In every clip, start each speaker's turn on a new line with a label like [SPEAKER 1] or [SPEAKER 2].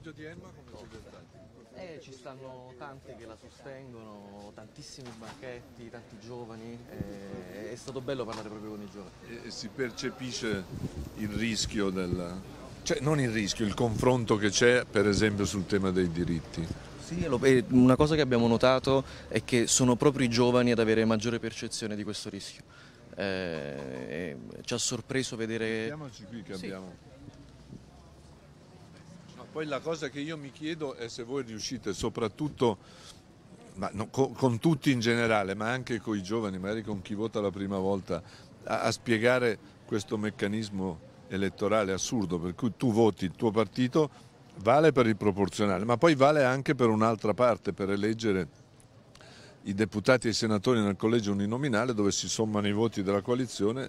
[SPEAKER 1] collegio di Emma come siete stati?
[SPEAKER 2] Eh, ci stanno tanti che la sostengono, tantissimi banchetti, tanti giovani, eh, è stato
[SPEAKER 1] bello parlare proprio con i giovani. E, si percepisce il rischio del... cioè non il rischio, il confronto che c'è per esempio sul tema dei diritti. Sì, una cosa che abbiamo notato è che sono proprio i giovani
[SPEAKER 2] ad avere maggiore percezione di questo rischio. Eh, ci ha sorpreso vedere...
[SPEAKER 1] Vediamoci qui che abbiamo... Poi la cosa che io mi chiedo è se voi riuscite soprattutto, no, con, con, tutti in generale, ma anche con i giovani, magari con chi vota la prima volta, a, a spiegare questo meccanismo elettorale assurdo per cui tu voti il tuo partito, vale per il proporzionale, ma poi vale anche per un'altra parte, per eleggere i deputati e i senatori nel collegio uninominale dove si sommano i voti della coalizione,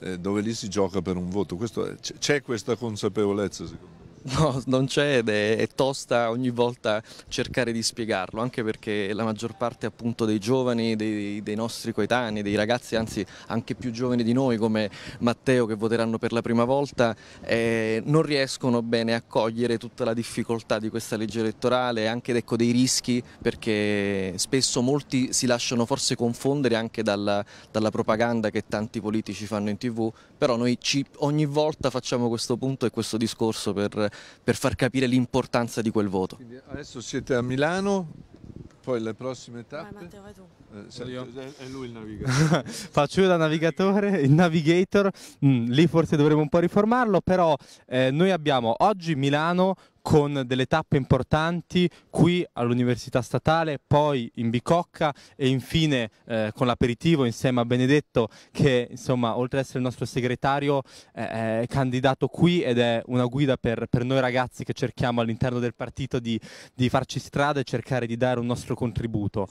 [SPEAKER 1] eh, dove lì si gioca per un voto. c'è questa consapevolezza secondo me. No, non c'è ed è, è, tosta
[SPEAKER 2] ogni volta cercare di spiegarlo, anche perché la maggior parte appunto dei giovani, dei, dei, nostri coetanei, dei ragazzi anzi anche più giovani di noi come Matteo che voteranno per la prima volta, eh, non riescono bene a cogliere tutta la difficoltà di questa legge elettorale e anche ecco, dei rischi perché spesso molti si lasciano forse confondere anche dalla, dalla propaganda che tanti politici fanno in tv, però noi ci, ogni volta facciamo questo punto e questo discorso per per far capire l'importanza di quel voto. Quindi
[SPEAKER 1] adesso siete a Milano, poi le prossime tappe... Eh, è lui il navigatore.
[SPEAKER 3] Faccio io da navigatore, il navigator, mm, lì forse dovremmo un po' riformarlo, però eh, noi abbiamo oggi Milano con delle tappe importanti qui all'Università Statale, poi in Bicocca e infine eh, con l'aperitivo insieme a Benedetto che insomma oltre ad essere il nostro segretario eh, è candidato qui ed è una guida per, per noi ragazzi che cerchiamo all'interno del partito di, di farci strada e cercare di dare un nostro contributo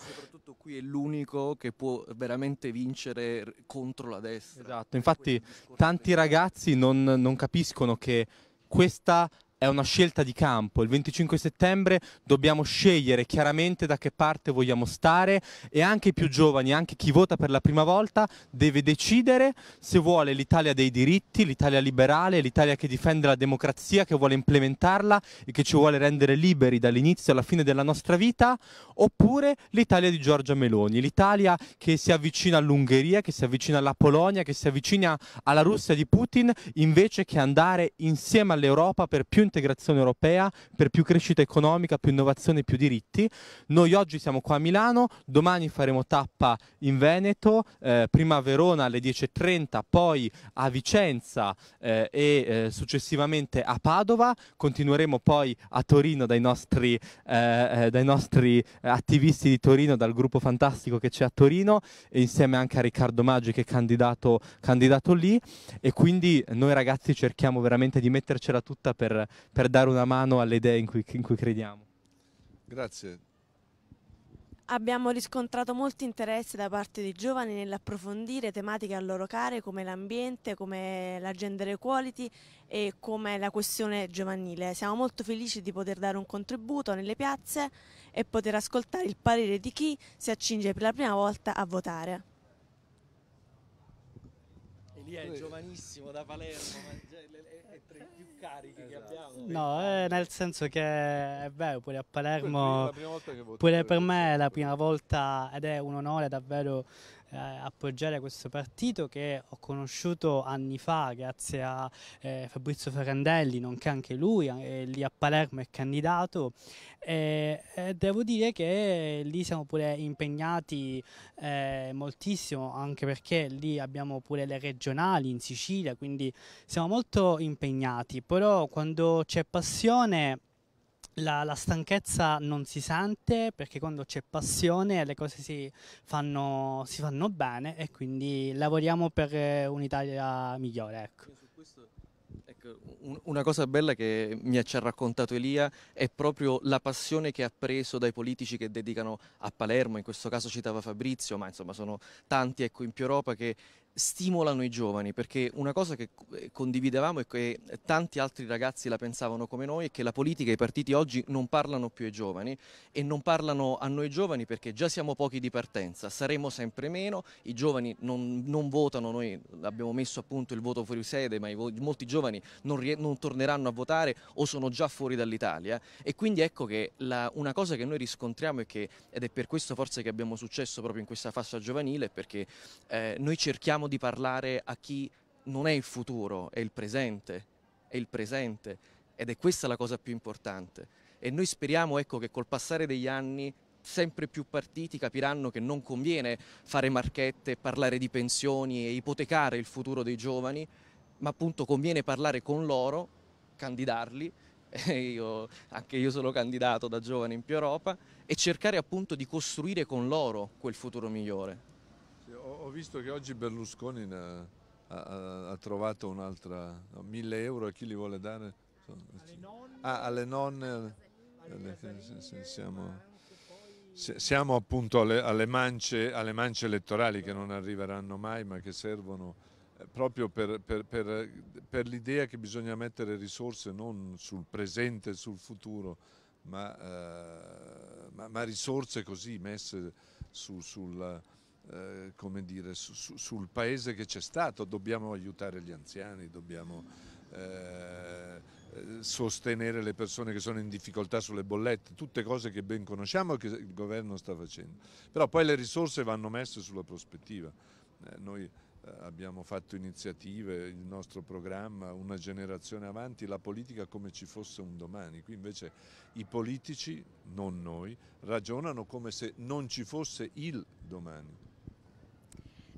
[SPEAKER 2] qui è l'unico che può veramente vincere contro la destra. Esatto, infatti
[SPEAKER 3] tanti ragazzi non, non capiscono che questa è una scelta di campo. Il 25 settembre dobbiamo scegliere chiaramente da che parte vogliamo stare e anche i più giovani, anche chi vota per la prima volta, deve decidere se vuole l'Italia dei diritti, l'Italia liberale, l'Italia che difende la democrazia, che vuole implementarla e che ci vuole rendere liberi dall'inizio alla fine della nostra vita, oppure l'Italia di Giorgia Meloni, l'Italia che si avvicina all'Ungheria, che si avvicina alla Polonia, che si avvicina alla Russia di Putin, invece che andare insieme all'Europa per più integrazione europea, per più crescita economica, più innovazione, più diritti. Noi oggi siamo qua a Milano, domani faremo tappa in Veneto, eh, prima a Verona alle 10.30, poi a Vicenza eh, e eh, successivamente a Padova, continueremo poi a Torino dai nostri, eh, eh, dai nostri eh, attivisti di Torino, dal gruppo fantastico che c'è a Torino e insieme anche a Riccardo Maggi che è candidato, candidato lì e quindi noi ragazzi cerchiamo veramente di mettercela tutta per, per dare una mano alle idee in cui, in cui crediamo.
[SPEAKER 1] Grazie.
[SPEAKER 2] Abbiamo riscontrato molto interesse da parte dei giovani nell'approfondire tematiche a loro care come l'ambiente, come la gender equality e come la questione giovanile. Siamo molto felici di poter dare un contributo nelle piazze e poter ascoltare il parere di chi si accinge per la prima volta a votare. Elia è giovanissimo da Palermo,
[SPEAKER 4] e tra più carichi esatto. che
[SPEAKER 2] abbiamo. No, eh,
[SPEAKER 5] nel senso che è eh, vero, pure a Palermo, pure per me è la prima volta ed è un onore davvero eh, appoggiare questo partito che ho conosciuto anni fa grazie a eh, Fabrizio Ferrandelli, nonché anche lui, eh, lì a Palermo è candidato. E, devo dire che lì siamo pure impegnati eh, moltissimo, anche perché lì abbiamo pure le regionali in Sicilia, quindi siamo molto impegnati, però quando c'è passione la, la, stanchezza non si sente perché quando c'è passione le cose si fanno, si fanno bene e quindi lavoriamo per eh, un'Italia migliore. Ecco.
[SPEAKER 2] ecco una cosa bella che mi ci ha raccontato Elia è proprio la passione che ha preso dai politici che dedicano a Palermo, in questo caso citava Fabrizio, ma insomma sono tanti ecco, in più Europa che stimolano i giovani, perché una cosa che eh, condividevamo e che tanti altri ragazzi la pensavano come noi è che la politica e i partiti oggi non parlano più ai giovani e non parlano a noi giovani perché già siamo pochi di partenza, saremo sempre meno, i giovani non, non votano, noi abbiamo messo appunto il voto fuori sede, ma vo molti giovani non, non, torneranno a votare o sono già fuori dall'Italia e quindi ecco che la, una cosa che noi riscontriamo è che, ed è per questo forse che abbiamo successo proprio in questa fascia giovanile, perché eh, noi cerchiamo cerchiamo di parlare a chi non è il futuro, è il presente, è il presente ed è questa la cosa più importante. E noi speriamo ecco, che col passare degli anni sempre più partiti capiranno che non conviene fare marchette, parlare di pensioni e ipotecare il futuro dei giovani, ma appunto conviene parlare con loro, candidarli, io, anche io sono candidato da giovane in più Europa, e cercare appunto di costruire con loro quel futuro migliore
[SPEAKER 1] ho visto che oggi Berlusconi ha, ha, ha trovato un'altra, no, 1000 euro a chi li vuole dare? Eh, alle nonne. Ah, alle nonne. Alle, siamo, siamo, appunto alle, alle, mance, alle, mance, elettorali che non arriveranno mai ma che servono eh, proprio per, per, per, per l'idea che bisogna mettere risorse non sul presente e sul futuro ma, eh, ma, ma risorse così messe su, sul eh, come dire, su, su, sul paese che c'è stato, dobbiamo aiutare gli anziani, dobbiamo eh, sostenere le persone che sono in difficoltà sulle bollette, tutte cose che ben conosciamo e che il governo sta facendo. Però poi le risorse vanno messe sulla prospettiva. Eh, noi eh, abbiamo fatto iniziative, il nostro programma, una generazione avanti, la politica come ci fosse un domani. Qui invece i politici, non noi, ragionano come se non ci fosse il domani.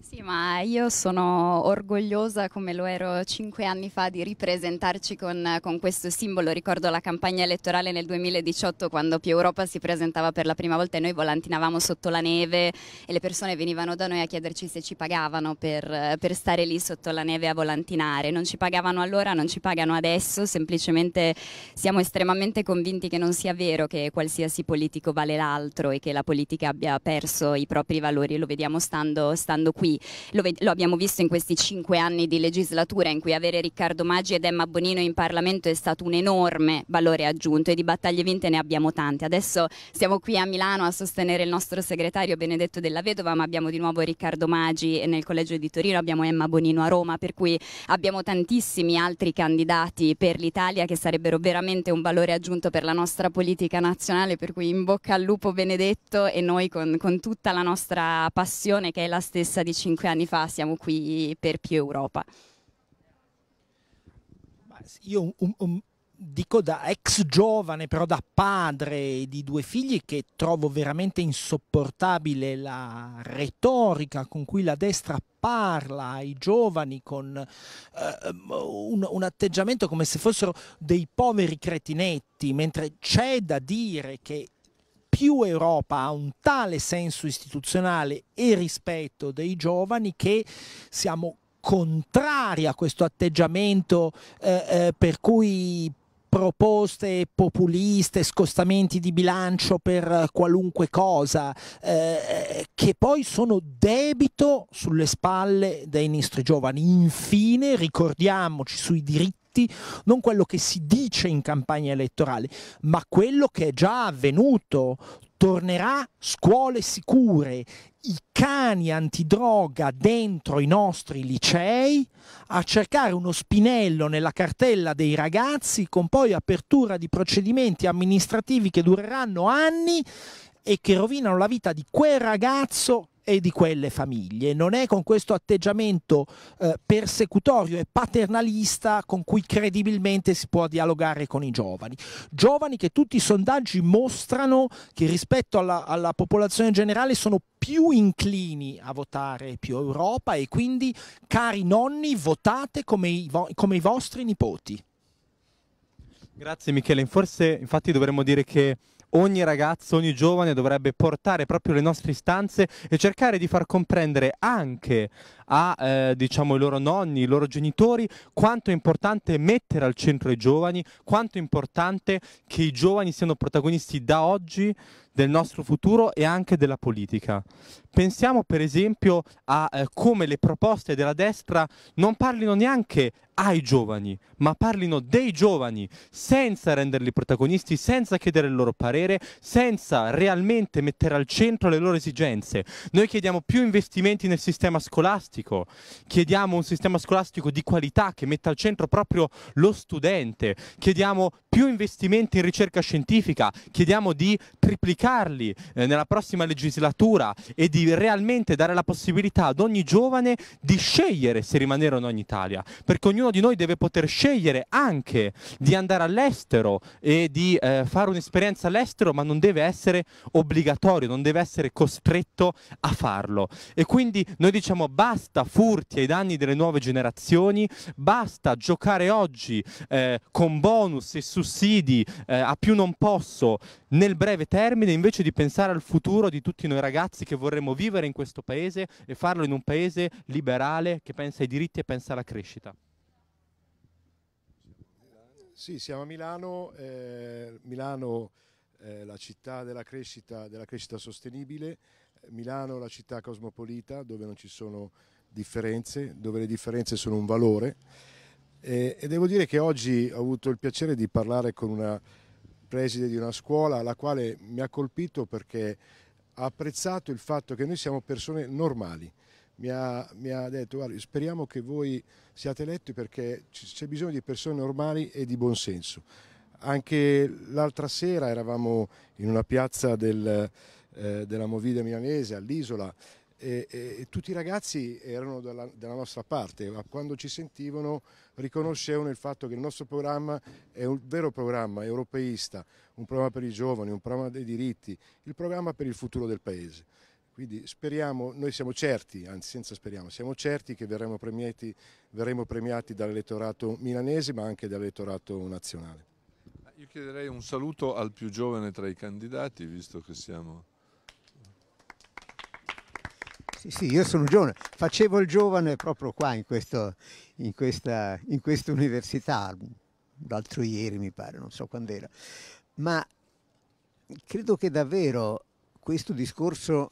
[SPEAKER 5] Sì, ma io sono orgogliosa, come lo ero cinque anni fa, di ripresentarci con, con, questo simbolo. Ricordo la campagna elettorale nel 2018 quando Più Europa si presentava per la prima volta e noi volantinavamo sotto la neve e le persone venivano da noi a chiederci se ci pagavano per, per stare lì sotto la neve a volantinare. Non ci pagavano allora, non ci pagano adesso, semplicemente siamo estremamente convinti che non sia vero che qualsiasi politico vale l'altro e che la politica abbia perso i propri valori. Lo vediamo stando, stando qui lo, lo, abbiamo visto in questi cinque anni di legislatura in cui avere Riccardo Maggi ed Emma Bonino in Parlamento è stato un enorme valore aggiunto e di battaglie vinte ne abbiamo tante. Adesso siamo qui a Milano a sostenere il nostro segretario Benedetto della Vedova, ma abbiamo di nuovo Riccardo Maggi nel Collegio di Torino, abbiamo Emma Bonino a Roma, per cui abbiamo tantissimi altri candidati per l'Italia che sarebbero veramente un valore aggiunto per la nostra politica nazionale, per cui in bocca al lupo Benedetto e noi con, con tutta la nostra passione che è la stessa di cinque anni fa siamo qui per più Europa?
[SPEAKER 6] Io um, um, dico da ex giovane, però da padre di due figli, che trovo veramente insopportabile la retorica con cui la destra parla ai giovani con eh, un, un, atteggiamento come se fossero dei poveri cretinetti, mentre c'è da dire che più Europa ha un tale senso istituzionale e rispetto dei giovani che siamo contrari a questo atteggiamento eh, eh, per cui proposte populiste, scostamenti di bilancio per qualunque cosa, eh, eh che poi sono debito sulle spalle dei nostri giovani. Infine ricordiamoci sui diritti fatti, non quello che si dice in campagna elettorale, ma quello che è già avvenuto. Tornerà scuole sicure, i cani antidroga dentro i nostri licei a cercare uno spinello nella cartella dei ragazzi con poi apertura di procedimenti amministrativi che dureranno anni e che rovinano la vita di quel ragazzo e di quelle famiglie. Non è con questo atteggiamento eh, persecutorio e paternalista con cui credibilmente si può dialogare con i giovani. Giovani che tutti i sondaggi mostrano che rispetto alla, alla popolazione generale sono più inclini a votare più Europa e quindi, cari nonni, votate come i, vo come i vostri nipoti.
[SPEAKER 3] Grazie Michele, forse infatti dovremmo dire che ogni ragazzo, ogni giovane dovrebbe portare proprio le nostre istanze e cercare di far comprendere anche a eh, diciamo, i loro nonni, i loro genitori, quanto è importante mettere al centro i giovani, quanto è importante che i giovani siano protagonisti da oggi del nostro futuro e anche della politica. Pensiamo per esempio a eh, come le proposte della destra non parlino neanche ai giovani, ma parlino dei giovani, senza renderli protagonisti, senza chiedere il loro parere, senza realmente mettere al centro le loro esigenze. Noi chiediamo più investimenti nel sistema scolastico, scolastico, chiediamo un sistema scolastico di qualità che metta al centro proprio lo studente, chiediamo più investimenti in ricerca scientifica, chiediamo di triplicarli eh, nella prossima legislatura e di realmente dare la possibilità ad ogni giovane di scegliere se rimanere o no in Italia, perché ognuno di noi deve poter scegliere anche di andare all'estero e di eh, fare un'esperienza all'estero, ma non deve essere obbligatorio, non deve essere costretto a farlo. E quindi noi diciamo basta basta furti ai danni delle nuove generazioni, basta giocare oggi eh, con bonus e sussidi eh, a più non posso nel breve termine, invece di pensare al futuro di tutti noi ragazzi che vorremmo vivere in questo paese e farlo in un paese liberale che pensa ai diritti e pensa alla crescita.
[SPEAKER 4] Sì, siamo a Milano, eh, Milano eh, la città della crescita, della crescita sostenibile, Milano la città cosmopolita dove non ci sono differenze, dove le differenze sono un valore e, e devo dire che oggi ho avuto il piacere di parlare con una preside di una scuola la quale mi ha colpito perché ha apprezzato il fatto che noi siamo persone normali. Mi ha, mi ha detto, guarda, speriamo che voi siate eletti perché c'è bisogno di persone normali e di buon senso. Anche l'altra sera eravamo in una piazza del, eh, della Movida milanese all'isola e, e, tutti i ragazzi erano dalla, dalla, nostra parte, quando ci sentivano riconoscevano il fatto che il nostro programma è un vero programma europeista, un programma per i giovani, un programma dei diritti, il programma per il futuro del Paese. Quindi speriamo, noi siamo certi, anzi senza speriamo, siamo certi che verremo premiati, verremo premiati dall'elettorato milanese ma anche dall'elettorato nazionale.
[SPEAKER 1] Io chiederei un saluto al più giovane tra i candidati, visto che siamo
[SPEAKER 7] sì, sì, io sono giovane, facevo il giovane proprio qua in, questo, in, questa, in questa università, l'altro ieri mi pare, non so quando era, ma credo che davvero questo discorso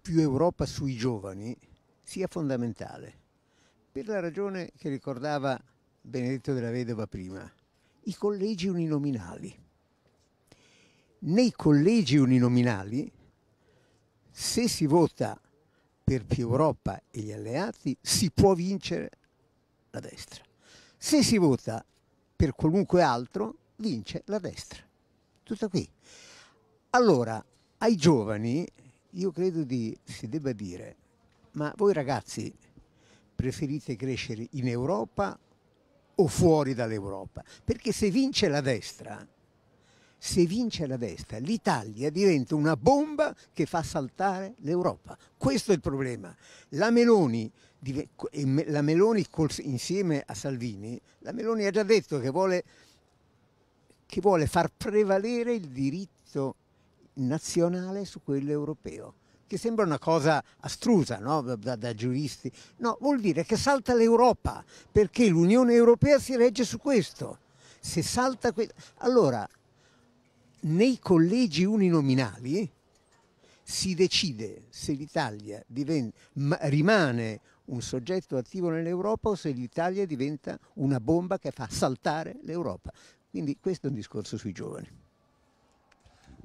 [SPEAKER 7] più Europa sui giovani sia fondamentale, per la ragione che ricordava Benedetto della Vedova prima, i collegi uninominali. Nei collegi uninominali, se si vota per più Europa e gli alleati si può vincere la destra. Se si vota per qualunque altro, vince la destra. Tutto qui. Allora, ai giovani, io credo di, si debba dire, ma voi ragazzi preferite crescere in Europa o fuori dall'Europa? Perché se vince la destra, se vince la destra, l'Italia diventa una bomba che fa saltare l'Europa. Questo è il problema. La Meloni, la Meloni insieme a Salvini, la Meloni ha già detto che vuole, che vuole far prevalere il diritto nazionale su quello europeo che sembra una cosa astrusa no? da, da, giuristi, no, vuol dire che salta l'Europa, perché l'Unione Europea si regge su questo. Se salta questo... Allora, nei collegi uninominali si decide se l'Italia rimane un soggetto attivo nell'Europa o se l'Italia diventa una bomba che fa saltare l'Europa. Quindi questo è un discorso sui giovani.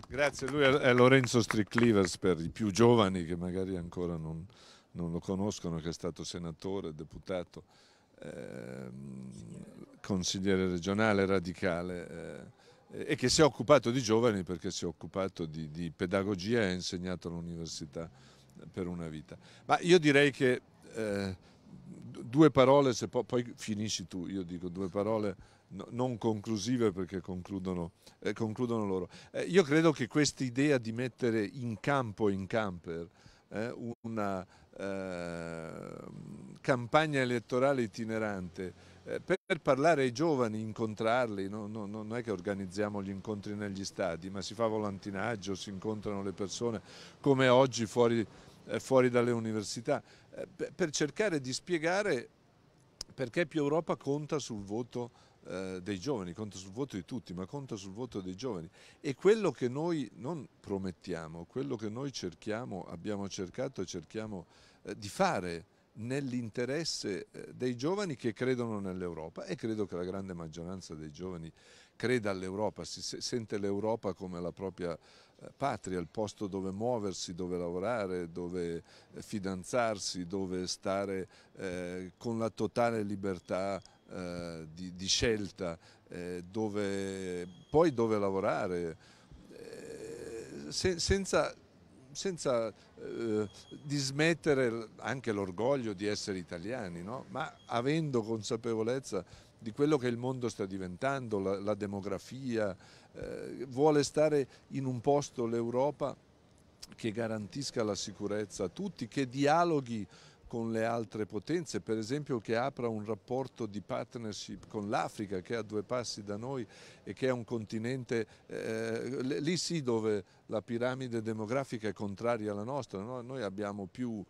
[SPEAKER 1] Grazie, lui è Lorenzo Striclivers per i più giovani che magari ancora non, non lo conoscono, che è stato senatore, deputato, eh, consigliere regionale radicale. Eh e che si è occupato di giovani perché si è occupato di, di pedagogia e ha insegnato all'università per una vita. Ma io direi che eh, due parole, se po poi finisci tu, io dico due parole no, non conclusive perché concludono, eh, concludono loro. Eh, io credo che questa idea di mettere in campo, in camper, eh, una ehm, campagna elettorale itinerante eh, per parlare ai giovani, incontrarli, no, no, non è che organizziamo gli incontri negli stadi, ma si fa volantinaggio, si incontrano le persone come oggi fuori, eh, fuori dalle università, eh, per cercare di spiegare perché più Europa conta sul voto dei giovani, conta sul voto di tutti, ma conta sul voto dei giovani. E quello che noi non promettiamo, quello che noi cerchiamo, abbiamo cercato e cerchiamo di fare nell'interesse eh, dei giovani che credono nell'Europa e credo che la grande maggioranza dei giovani creda all'Europa, si sente l'Europa come la propria eh, patria, il posto dove muoversi, dove lavorare, dove eh, fidanzarsi, dove stare eh, con la totale libertà eh, di, di, scelta, eh, dove, poi dove lavorare, se, senza senza eh, dismettere anche l'orgoglio di essere italiani, no? ma avendo consapevolezza di quello che il mondo sta diventando, la, la demografia, eh, vuole stare in un posto l'Europa che garantisca la sicurezza a tutti, che dialoghi con le altre potenze, per esempio che apra un rapporto di partnership con l'Africa che è a due passi da noi e che è un continente, eh, lì sì dove la piramide demografica è contraria alla nostra, no? noi abbiamo più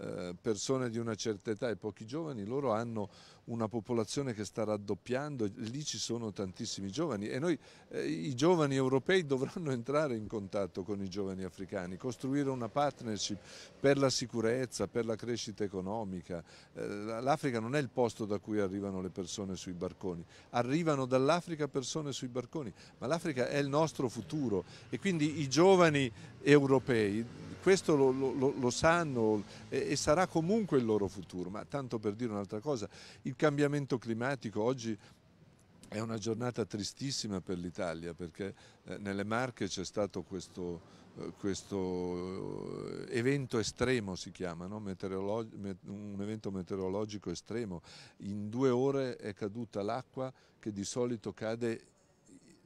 [SPEAKER 1] eh, persone di una certa età e pochi giovani, loro hanno una popolazione che sta raddoppiando, lì ci sono tantissimi giovani e noi, eh, i giovani europei dovranno entrare in contatto con i giovani africani, costruire una partnership per la sicurezza, per la crescita economica. Eh, L'Africa non è il posto da cui arrivano le persone sui barconi, arrivano dall'Africa persone sui barconi, ma l'Africa è il nostro futuro e quindi i giovani europei questo lo, lo, lo sanno e, e, sarà comunque il loro futuro, ma tanto per dire un'altra cosa, il cambiamento climatico oggi è una giornata tristissima per l'Italia perché eh, nelle Marche c'è stato questo, eh, questo, eh, evento estremo, si chiama, no? un evento meteorologico estremo, in due ore è caduta l'acqua che di solito cade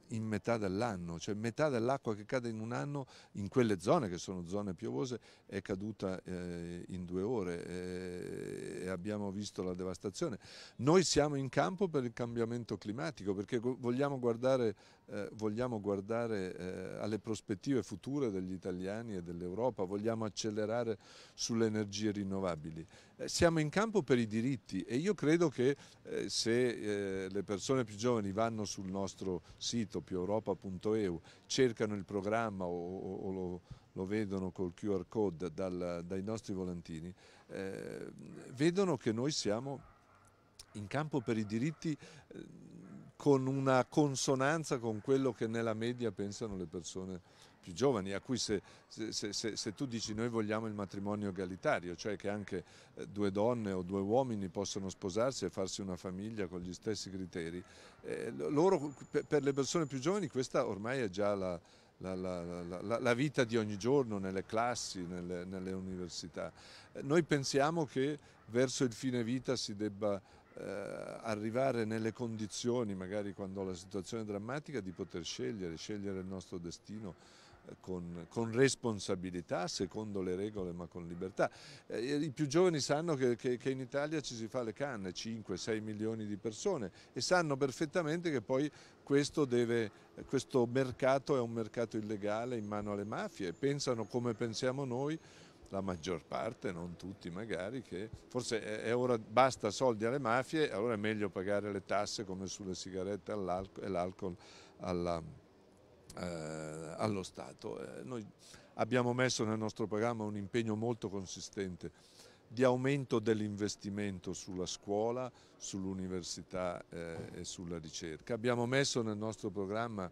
[SPEAKER 1] in metà dell'anno, cioè metà dell'acqua che cade in un anno in quelle zone che sono zone piovose è caduta eh, in due ore. Eh, e abbiamo visto la devastazione. Noi siamo in campo per il cambiamento climatico perché vogliamo guardare, eh, vogliamo guardare eh, alle prospettive future degli italiani e dell'Europa, vogliamo accelerare sulle energie rinnovabili. Eh, siamo in campo per i diritti e io credo che eh, se eh, le persone più giovani vanno sul nostro sito piueuropa.eu, cercano il programma o, o, o lo lo vedono col QR code dal, dai nostri volantini, eh, vedono che noi siamo in campo per i diritti eh, con una consonanza con quello che nella media pensano le persone più giovani, a cui se, se, se, se tu dici noi vogliamo il matrimonio egalitario, cioè che anche eh, due donne o due uomini possano sposarsi e farsi una famiglia con gli stessi criteri, eh, loro, per le persone più giovani questa ormai è già la, la, la, la, vita di ogni giorno nelle classi, nelle, nelle università. Eh, noi pensiamo che verso il fine vita si debba eh, arrivare nelle condizioni, magari quando la situazione è drammatica, di poter scegliere, scegliere il nostro destino. Eh, con, con, responsabilità, secondo le regole ma con libertà. Eh, I più giovani sanno che, che, che, in Italia ci si fa le canne, 5-6 milioni di persone e sanno perfettamente che poi questo, deve, questo mercato è un mercato illegale in mano alle mafie, pensano come pensiamo noi, la maggior parte, non tutti magari, che forse è ora basta soldi alle mafie, allora è meglio pagare le tasse come sulle sigarette e l'alcol alla, eh, allo Stato. Eh, noi abbiamo messo nel nostro programma un impegno molto consistente di aumento dell'investimento sulla scuola, sull'università eh, e sulla ricerca. Abbiamo messo nel nostro programma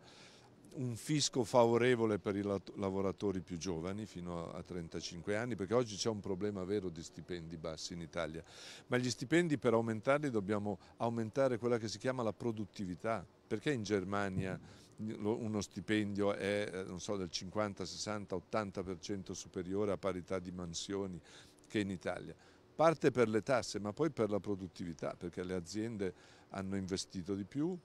[SPEAKER 1] un fisco favorevole per i lavoratori più giovani fino a 35 anni perché oggi c'è un problema vero di stipendi bassi in Italia ma gli stipendi per aumentarli dobbiamo aumentare quella che si chiama la produttività perché in Germania uno stipendio è eh, so, del 50, 60, 80% superiore a parità di mansioni che in Italia. Parte per le tasse ma poi per la produttività perché le aziende hanno investito di più,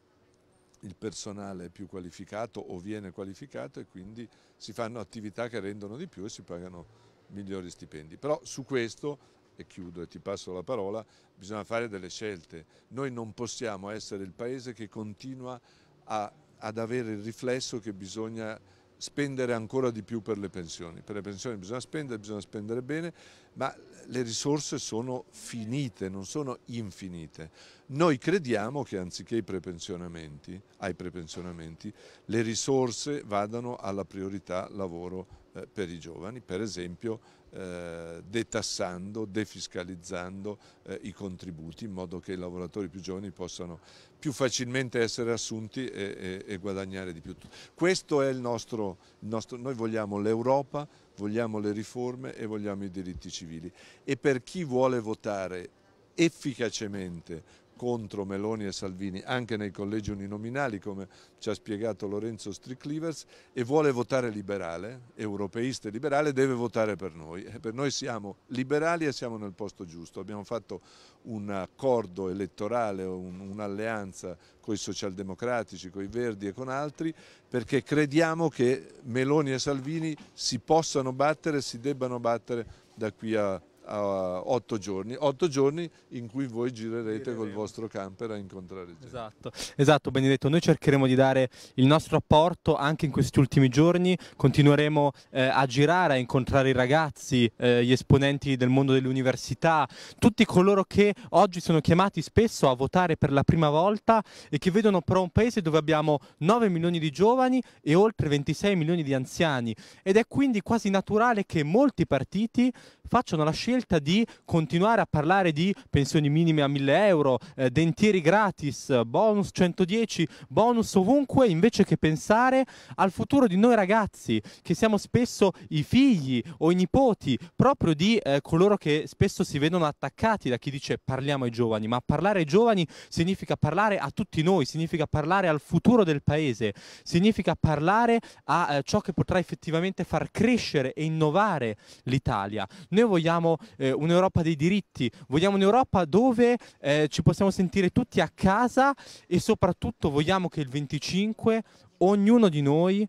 [SPEAKER 1] il personale è più qualificato o viene qualificato e quindi si fanno attività che rendono di più e si pagano migliori stipendi. Però su questo, e chiudo e ti passo la parola, bisogna fare delle scelte. Noi non possiamo essere il paese che continua a, ad avere il riflesso che bisogna spendere ancora di più per le pensioni. Per le pensioni bisogna spendere, bisogna spendere bene, ma le risorse sono finite, non sono infinite. Noi crediamo che anziché ai prepensionamenti, ai prepensionamenti le risorse vadano alla priorità lavoro eh, per i giovani, per esempio eh, detassando, defiscalizzando eh, i contributi in modo che i lavoratori più giovani possano più facilmente essere assunti e, e, e guadagnare di più. Questo è il nostro, il nostro noi vogliamo l'Europa, vogliamo le riforme e vogliamo i diritti civili e per chi vuole votare efficacemente contro Meloni e Salvini anche nei collegi uninominali come ci ha spiegato Lorenzo Stricklivers e vuole votare liberale, europeista e liberale deve votare per noi e per noi siamo liberali e siamo nel posto giusto, abbiamo fatto un accordo elettorale, un'alleanza con i socialdemocratici, con i verdi e con altri perché crediamo che Meloni e Salvini si possano battere, e si debbano battere da qui a a otto giorni, otto giorni in cui voi girerete col vostro camper a incontrare gente. Esatto,
[SPEAKER 3] esatto Benedetto, noi cercheremo di dare il nostro apporto anche in questi ultimi giorni, continueremo eh, a girare, a incontrare i ragazzi, eh, gli esponenti del mondo dell'università, tutti coloro che oggi sono chiamati spesso a votare per la prima volta e che vedono però un paese dove abbiamo 9 milioni di giovani e oltre 26 milioni di anziani ed è quindi quasi naturale che molti partiti facciano la scelta scelta di continuare a parlare di pensioni minime a 1000 euro, eh, dentieri gratis, bonus 110, bonus ovunque, invece che pensare al futuro di noi ragazzi, che siamo spesso i figli o i nipoti proprio di eh, coloro che spesso si vedono attaccati da chi dice parliamo ai giovani, ma parlare ai giovani significa parlare a tutti noi, significa parlare al futuro del paese, significa parlare a eh, ciò che potrà effettivamente far crescere e innovare l'Italia. Noi vogliamo eh, un'Europa dei diritti, vogliamo un'Europa dove eh, ci possiamo sentire tutti a casa e soprattutto vogliamo che il 25 ognuno di noi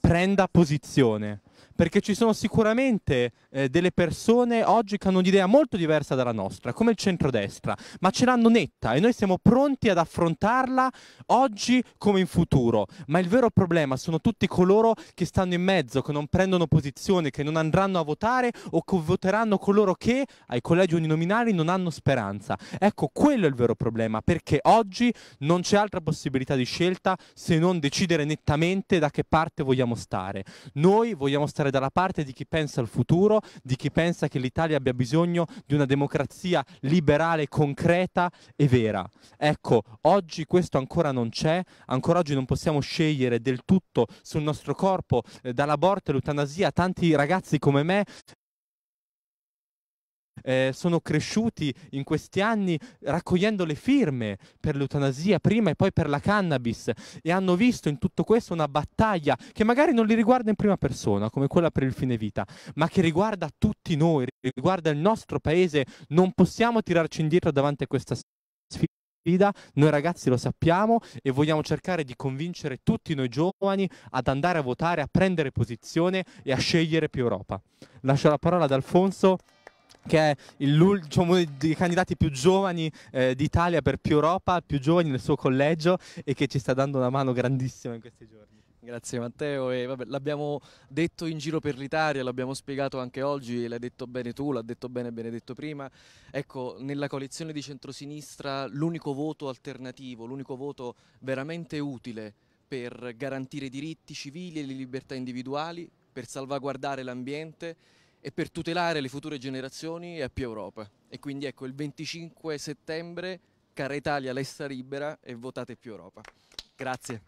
[SPEAKER 3] prenda posizione perché ci sono sicuramente eh, delle persone oggi che hanno un'idea molto diversa dalla nostra, come il centrodestra, ma ce l'hanno netta e noi siamo pronti ad affrontarla oggi come in futuro. Ma il vero problema sono tutti coloro che stanno in mezzo, che non prendono posizione, che non andranno a votare o che voteranno coloro che ai collegi uninominali non hanno speranza. Ecco, quello è il vero problema, perché oggi non c'è altra possibilità di scelta se non decidere nettamente da che parte vogliamo stare. Noi vogliamo stare essere dalla parte di chi pensa al futuro, di chi pensa che l'Italia abbia bisogno di una democrazia liberale, concreta e vera. Ecco, oggi questo ancora non c'è, ancora oggi non possiamo scegliere del tutto sul nostro corpo, eh, dall'aborto all'eutanasia, tanti ragazzi come me eh, sono cresciuti in questi anni raccogliendo le firme per l'eutanasia prima e poi per la cannabis e hanno visto in tutto questo una battaglia che magari non li riguarda in prima persona, come quella per il fine vita, ma che riguarda tutti noi, riguarda il nostro paese. Non possiamo tirarci indietro davanti a questa sfida. Noi ragazzi lo sappiamo e vogliamo cercare di convincere tutti noi giovani ad andare a votare, a prendere posizione e a scegliere più Europa. Lascio la parola ad Alfonso che è diciamo, uno dei candidati più giovani eh, d'Italia per più Europa, più giovani nel suo collegio e che ci sta dando una mano grandissima in questi giorni.
[SPEAKER 2] Grazie Matteo e vabbè, l'abbiamo detto in giro per l'Italia, l'abbiamo spiegato anche oggi, l'hai detto bene tu, l'ha detto bene Benedetto prima. Ecco, nella coalizione di centrosinistra l'unico voto alternativo, l'unico voto veramente utile per garantire i diritti civili e le libertà individuali, per salvaguardare l'ambiente e per tutelare le future generazioni è più Europa. E quindi ecco il 25 settembre, cara Italia, lesta libera e votate più Europa. Grazie.